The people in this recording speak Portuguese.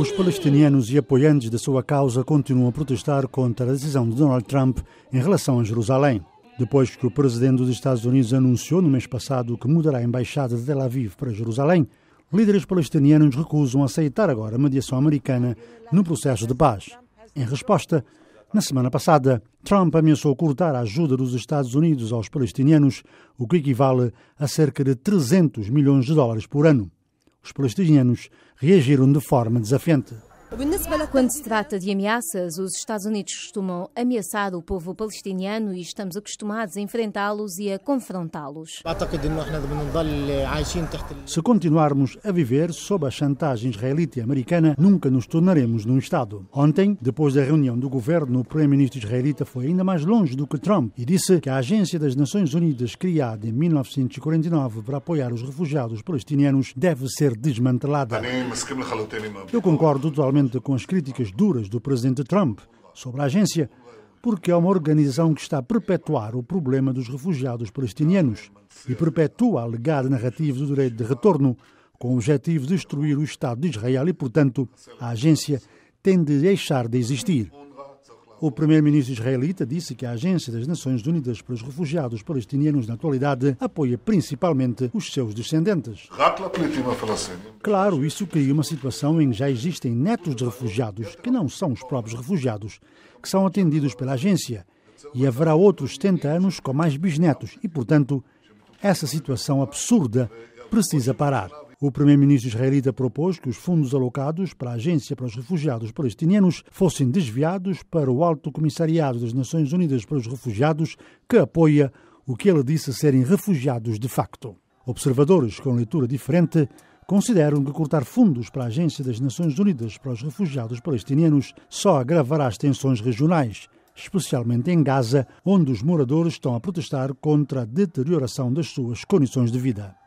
Os palestinianos e apoiantes da sua causa continuam a protestar contra a decisão de Donald Trump em relação a Jerusalém. Depois que o presidente dos Estados Unidos anunciou no mês passado que mudará a embaixada de Tel Aviv para Jerusalém, líderes palestinianos recusam aceitar agora a mediação americana no processo de paz. Em resposta, na semana passada, Trump ameaçou cortar a ajuda dos Estados Unidos aos palestinianos, o que equivale a cerca de 300 milhões de dólares por ano os palestinianos reagiram de forma desafiante. Quando se trata de ameaças, os Estados Unidos costumam ameaçar o povo palestiniano e estamos acostumados a enfrentá-los e a confrontá-los. Se continuarmos a viver sob a chantagem israelita e americana, nunca nos tornaremos num Estado. Ontem, depois da reunião do governo, o primeiro-ministro israelita foi ainda mais longe do que Trump e disse que a Agência das Nações Unidas, criada em 1949 para apoiar os refugiados palestinianos, deve ser desmantelada. Eu concordo totalmente com as críticas duras do presidente Trump sobre a agência, porque é uma organização que está a perpetuar o problema dos refugiados palestinianos e perpetua a legada narrativa do direito de retorno, com o objetivo de destruir o Estado de Israel e, portanto, a agência tem de deixar de existir. O primeiro-ministro israelita disse que a Agência das Nações Unidas para os Refugiados Palestinianos, na atualidade, apoia principalmente os seus descendentes. Claro, isso cria uma situação em que já existem netos de refugiados, que não são os próprios refugiados, que são atendidos pela agência. E haverá outros 70 anos com mais bisnetos, e, portanto, essa situação absurda precisa parar. O primeiro-ministro israelita propôs que os fundos alocados para a Agência para os Refugiados Palestinianos fossem desviados para o Alto Comissariado das Nações Unidas para os Refugiados, que apoia o que ele disse serem refugiados de facto. Observadores com leitura diferente consideram que cortar fundos para a Agência das Nações Unidas para os Refugiados Palestinianos só agravará as tensões regionais, especialmente em Gaza, onde os moradores estão a protestar contra a deterioração das suas condições de vida.